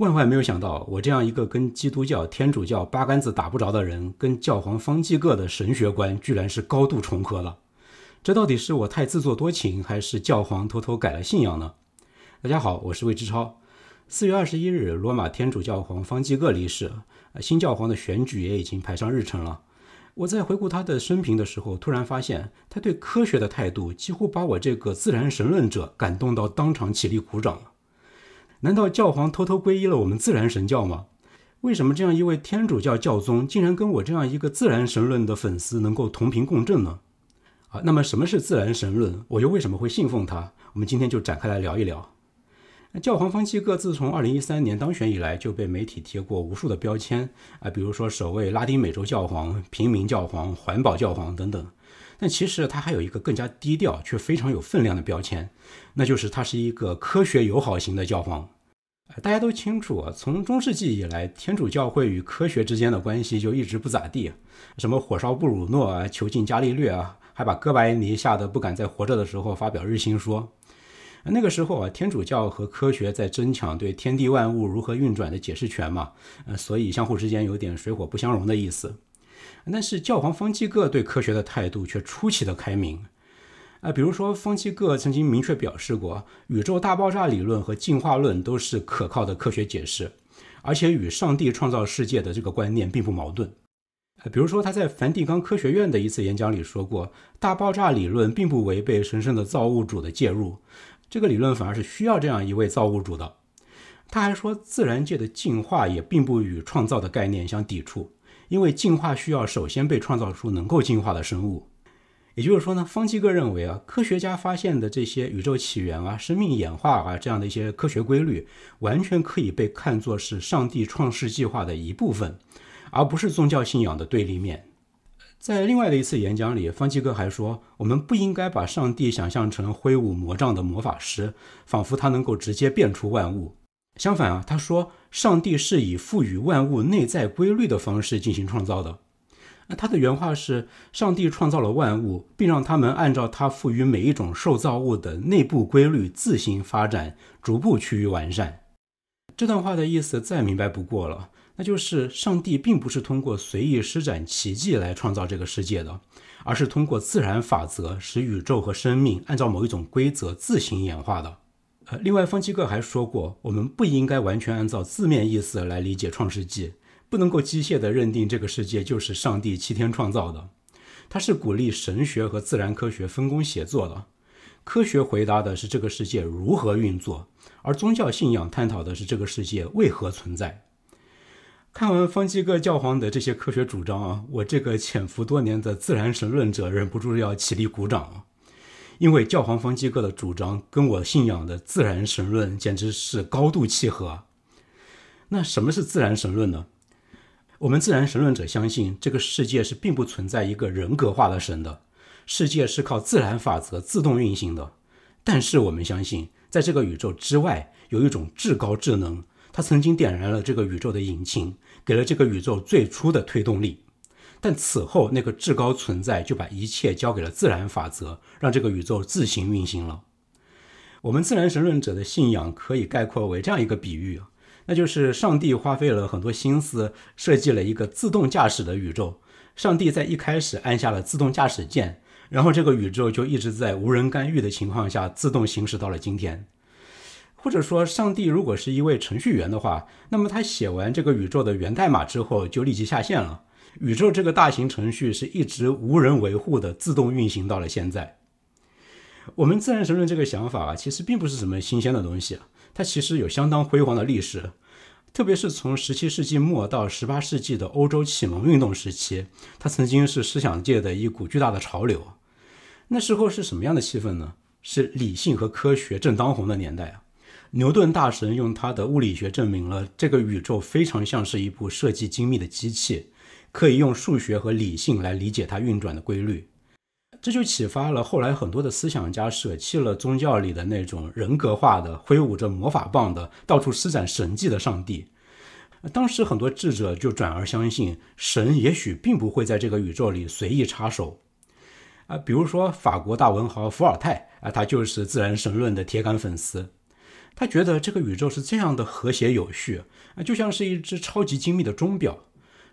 万万没有想到，我这样一个跟基督教、天主教八竿子打不着的人，跟教皇方济各的神学观居然是高度重合了。这到底是我太自作多情，还是教皇偷偷改了信仰呢？大家好，我是魏之超。四月二十一日，罗马天主教皇方济各离世，新教皇的选举也已经排上日程了。我在回顾他的生平的时候，突然发现他对科学的态度，几乎把我这个自然神论者感动到当场起立鼓掌。难道教皇偷偷皈依了我们自然神教吗？为什么这样一位天主教教宗竟然跟我这样一个自然神论的粉丝能够同频共振呢？啊，那么什么是自然神论？我又为什么会信奉它？我们今天就展开来聊一聊。教皇方济各自从二零一三年当选以来，就被媒体贴过无数的标签啊，比如说首位拉丁美洲教皇、平民教皇、环保教皇等等。但其实它还有一个更加低调却非常有分量的标签，那就是它是一个科学友好型的教皇。大家都清楚，从中世纪以来，天主教会与科学之间的关系就一直不咋地，什么火烧布鲁诺啊，囚禁伽利略啊，还把哥白尼吓得不敢在活着的时候发表日心说。那个时候啊，天主教和科学在争抢对天地万物如何运转的解释权嘛，呃，所以相互之间有点水火不相容的意思。但是教皇方济各对科学的态度却出奇的开明，啊，比如说方济各曾经明确表示过，宇宙大爆炸理论和进化论都是可靠的科学解释，而且与上帝创造世界的这个观念并不矛盾。比如说他在梵蒂冈科学院的一次演讲里说过，大爆炸理论并不违背神圣的造物主的介入，这个理论反而是需要这样一位造物主的。他还说，自然界的进化也并不与创造的概念相抵触。因为进化需要首先被创造出能够进化的生物，也就是说呢，方基哥认为啊，科学家发现的这些宇宙起源啊、生命演化啊这样的一些科学规律，完全可以被看作是上帝创世计划的一部分，而不是宗教信仰的对立面。在另外的一次演讲里，方基哥还说，我们不应该把上帝想象成挥舞魔杖的魔法师，仿佛他能够直接变出万物。相反啊，他说，上帝是以赋予万物内在规律的方式进行创造的。那他的原话是：上帝创造了万物，并让他们按照他赋予每一种受造物的内部规律自行发展，逐步趋于完善。这段话的意思再明白不过了，那就是上帝并不是通过随意施展奇迹来创造这个世界的，而是通过自然法则使宇宙和生命按照某一种规则自行演化的。另外，方基哥还说过，我们不应该完全按照字面意思来理解《创世纪》，不能够机械地认定这个世界就是上帝七天创造的。他是鼓励神学和自然科学分工协作的，科学回答的是这个世界如何运作，而宗教信仰探讨的是这个世界为何存在。看完方基哥教皇的这些科学主张啊，我这个潜伏多年的自然神论者忍不住要起立鼓掌。因为教皇方济各的主张跟我信仰的自然神论简直是高度契合。那什么是自然神论呢？我们自然神论者相信，这个世界是并不存在一个人格化的神的，世界是靠自然法则自动运行的。但是我们相信，在这个宇宙之外，有一种至高智能，它曾经点燃了这个宇宙的引擎，给了这个宇宙最初的推动力。但此后，那个至高存在就把一切交给了自然法则，让这个宇宙自行运行了。我们自然神论者的信仰可以概括为这样一个比喻：那就是上帝花费了很多心思设计了一个自动驾驶的宇宙。上帝在一开始按下了自动驾驶键，然后这个宇宙就一直在无人干预的情况下自动行驶到了今天。或者说，上帝如果是一位程序员的话，那么他写完这个宇宙的源代码之后就立即下线了。宇宙这个大型程序是一直无人维护的，自动运行到了现在。我们自然神论这个想法啊，其实并不是什么新鲜的东西，它其实有相当辉煌的历史，特别是从十七世纪末到十八世纪的欧洲启蒙运动时期，它曾经是思想界的一股巨大的潮流。那时候是什么样的气氛呢？是理性和科学正当红的年代啊！牛顿大神用他的物理学证明了这个宇宙非常像是一部设计精密的机器。可以用数学和理性来理解它运转的规律，这就启发了后来很多的思想家舍弃了宗教里的那种人格化的、挥舞着魔法棒的、到处施展神迹的上帝。当时很多智者就转而相信，神也许并不会在这个宇宙里随意插手。啊，比如说法国大文豪伏尔泰啊，他就是自然神论的铁杆粉丝。他觉得这个宇宙是这样的和谐有序啊，就像是一只超级精密的钟表。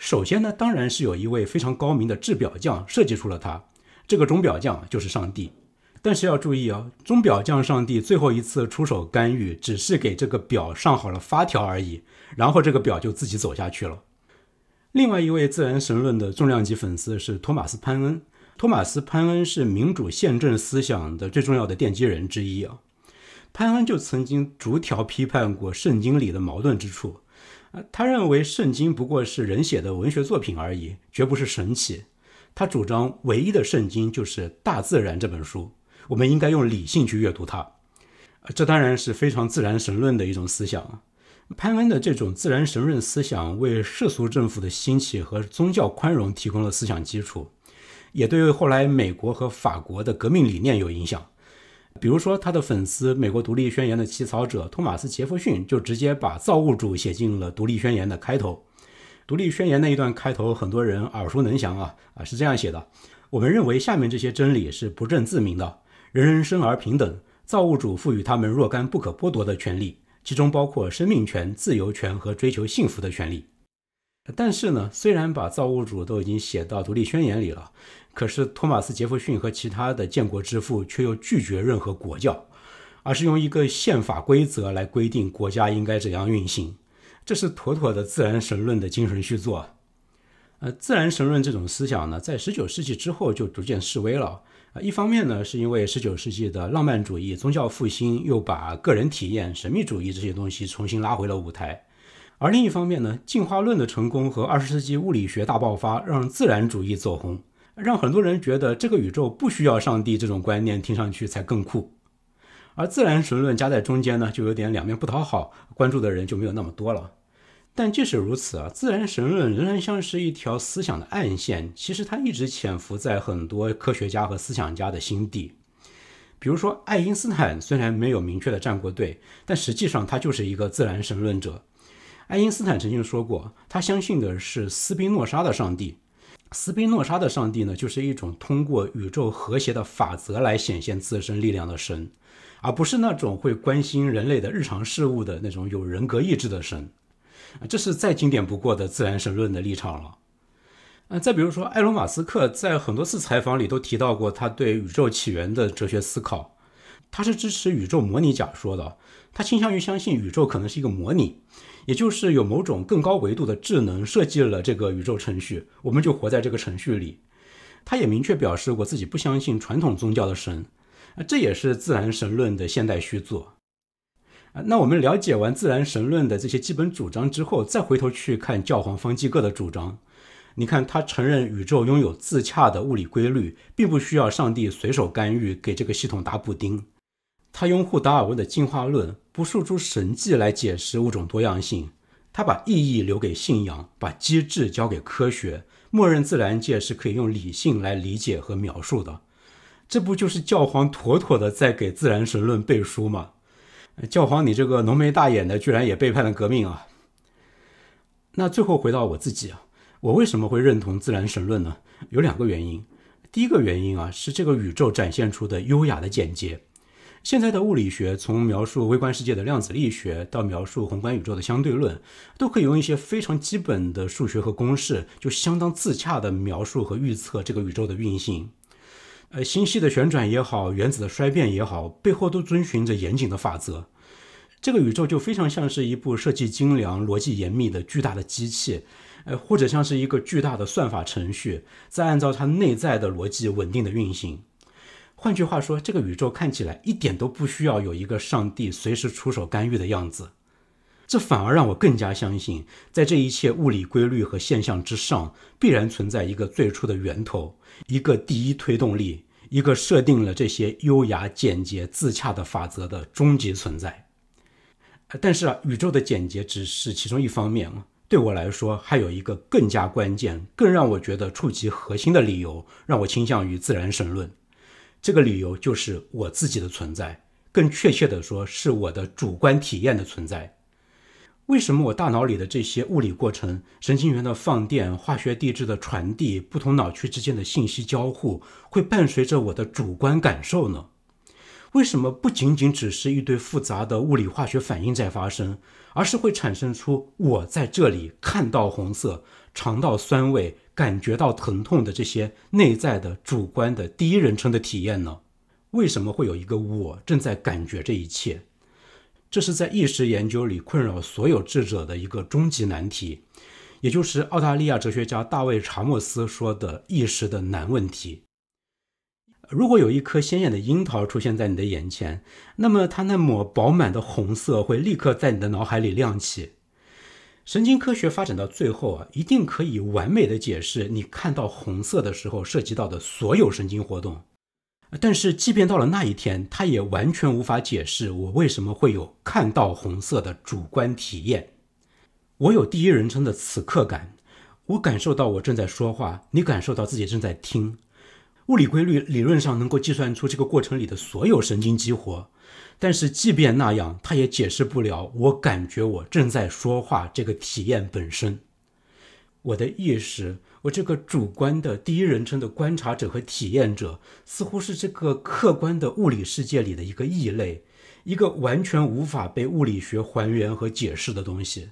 首先呢，当然是有一位非常高明的制表匠设计出了它，这个钟表匠就是上帝。但是要注意哦，钟表匠上帝最后一次出手干预，只是给这个表上好了发条而已，然后这个表就自己走下去了。另外一位自然神论的重量级粉丝是托马斯潘恩，托马斯潘恩是民主宪政思想的最重要的奠基人之一啊。潘恩就曾经逐条批判过圣经里的矛盾之处。他认为圣经不过是人写的文学作品而已，绝不是神奇。他主张唯一的圣经就是大自然这本书，我们应该用理性去阅读它。这当然是非常自然神论的一种思想。潘恩的这种自然神论思想，为世俗政府的兴起和宗教宽容提供了思想基础，也对后来美国和法国的革命理念有影响。比如说，他的粉丝，美国独立宣言的起草者托马斯·杰弗逊就直接把造物主写进了独立宣言的开头。独立宣言那一段开头，很多人耳熟能详啊啊，是这样写的：我们认为下面这些真理是不证自明的，人人生而平等，造物主赋予他们若干不可剥夺的权利，其中包括生命权、自由权和追求幸福的权利。但是呢，虽然把造物主都已经写到独立宣言里了，可是托马斯·杰弗逊和其他的建国之父却又拒绝任何国教，而是用一个宪法规则来规定国家应该怎样运行，这是妥妥的自然神论的精神续作。呃，自然神论这种思想呢，在19世纪之后就逐渐式微了。啊，一方面呢，是因为19世纪的浪漫主义、宗教复兴又把个人体验、神秘主义这些东西重新拉回了舞台。而另一方面呢，进化论的成功和二十世纪物理学大爆发让自然主义走红，让很多人觉得这个宇宙不需要上帝，这种观念听上去才更酷。而自然神论夹在中间呢，就有点两面不讨好，关注的人就没有那么多了。但即使如此啊，自然神论仍然像是一条思想的暗线，其实它一直潜伏在很多科学家和思想家的心底。比如说，爱因斯坦虽然没有明确的站过队，但实际上他就是一个自然神论者。爱因斯坦曾经说过，他相信的是斯宾诺莎的上帝。斯宾诺莎的上帝呢，就是一种通过宇宙和谐的法则来显现自身力量的神，而不是那种会关心人类的日常事务的那种有人格意志的神。这是再经典不过的自然神论的立场了。嗯，再比如说，埃隆·马斯克在很多次采访里都提到过他对宇宙起源的哲学思考。他是支持宇宙模拟假说的，他倾向于相信宇宙可能是一个模拟。也就是有某种更高维度的智能设计了这个宇宙程序，我们就活在这个程序里。他也明确表示，过自己不相信传统宗教的神啊，这也是自然神论的现代续作啊。那我们了解完自然神论的这些基本主张之后，再回头去看教皇方济各的主张，你看他承认宇宙拥有自洽的物理规律，并不需要上帝随手干预给这个系统打补丁。他拥护达尔文的进化论。不诉诸神迹来解释物种多样性，他把意义留给信仰，把机制交给科学，默认自然界是可以用理性来理解和描述的。这不就是教皇妥妥的在给自然神论背书吗？教皇，你这个浓眉大眼的居然也背叛了革命啊！那最后回到我自己啊，我为什么会认同自然神论呢？有两个原因。第一个原因啊，是这个宇宙展现出的优雅的简洁。现在的物理学，从描述微观世界的量子力学，到描述宏观宇宙的相对论，都可以用一些非常基本的数学和公式，就相当自洽地描述和预测这个宇宙的运行。呃，星系的旋转也好，原子的衰变也好，背后都遵循着严谨的法则。这个宇宙就非常像是一部设计精良、逻辑严密的巨大的机器，呃，或者像是一个巨大的算法程序，在按照它内在的逻辑稳定的运行。换句话说，这个宇宙看起来一点都不需要有一个上帝随时出手干预的样子，这反而让我更加相信，在这一切物理规律和现象之上，必然存在一个最初的源头，一个第一推动力，一个设定了这些优雅、简洁、自洽的法则的终极存在。但是啊，宇宙的简洁只是其中一方面对我来说，还有一个更加关键、更让我觉得触及核心的理由，让我倾向于自然神论。这个理由就是我自己的存在，更确切地说，是我的主观体验的存在。为什么我大脑里的这些物理过程——神经元的放电、化学地质的传递、不同脑区之间的信息交互——会伴随着我的主观感受呢？为什么不仅仅只是一堆复杂的物理化学反应在发生，而是会产生出我在这里看到红色、尝到酸味？感觉到疼痛的这些内在的主观的第一人称的体验呢？为什么会有一个“我”正在感觉这一切？这是在意识研究里困扰所有智者的一个终极难题，也就是澳大利亚哲学家大卫查默斯说的意识的难问题。如果有一颗鲜艳的樱桃出现在你的眼前，那么它那抹饱满的红色会立刻在你的脑海里亮起。神经科学发展到最后啊，一定可以完美的解释你看到红色的时候涉及到的所有神经活动。但是，即便到了那一天，它也完全无法解释我为什么会有看到红色的主观体验。我有第一人称的此刻感，我感受到我正在说话，你感受到自己正在听。物理规律理论上能够计算出这个过程里的所有神经激活。但是，即便那样，他也解释不了我感觉我正在说话这个体验本身。我的意识，我这个主观的第一人称的观察者和体验者，似乎是这个客观的物理世界里的一个异类，一个完全无法被物理学还原和解释的东西。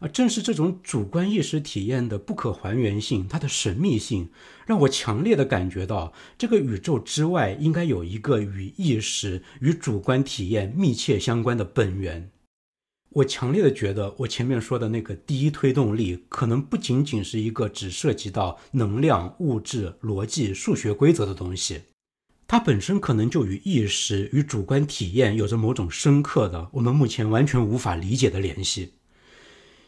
而正是这种主观意识体验的不可还原性，它的神秘性，让我强烈的感觉到，这个宇宙之外应该有一个与意识、与主观体验密切相关的本源。我强烈的觉得，我前面说的那个第一推动力，可能不仅仅是一个只涉及到能量、物质、逻辑、数学规则的东西，它本身可能就与意识、与主观体验有着某种深刻的、我们目前完全无法理解的联系。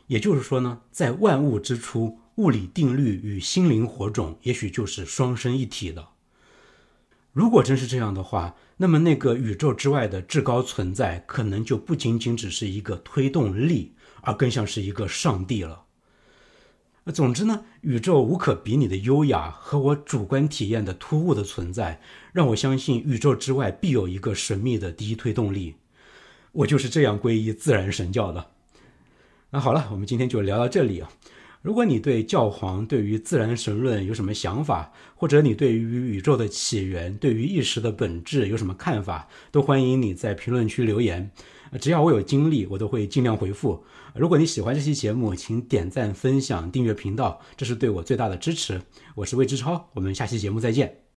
也就是说呢，在万物之初，物理定律与心灵火种也许就是双生一体的。如果真是这样的话，那么那个宇宙之外的至高存在，可能就不仅仅只是一个推动力，而更像是一个上帝了。总之呢，宇宙无可比拟的优雅和我主观体验的突兀的存在，让我相信宇宙之外必有一个神秘的第一推动力。我就是这样皈依自然神教的。那好了，我们今天就聊到这里啊。如果你对教皇对于自然神论有什么想法，或者你对于宇宙的起源、对于意识的本质有什么看法，都欢迎你在评论区留言。只要我有精力，我都会尽量回复。如果你喜欢这期节目，请点赞、分享、订阅频道，这是对我最大的支持。我是魏之超，我们下期节目再见。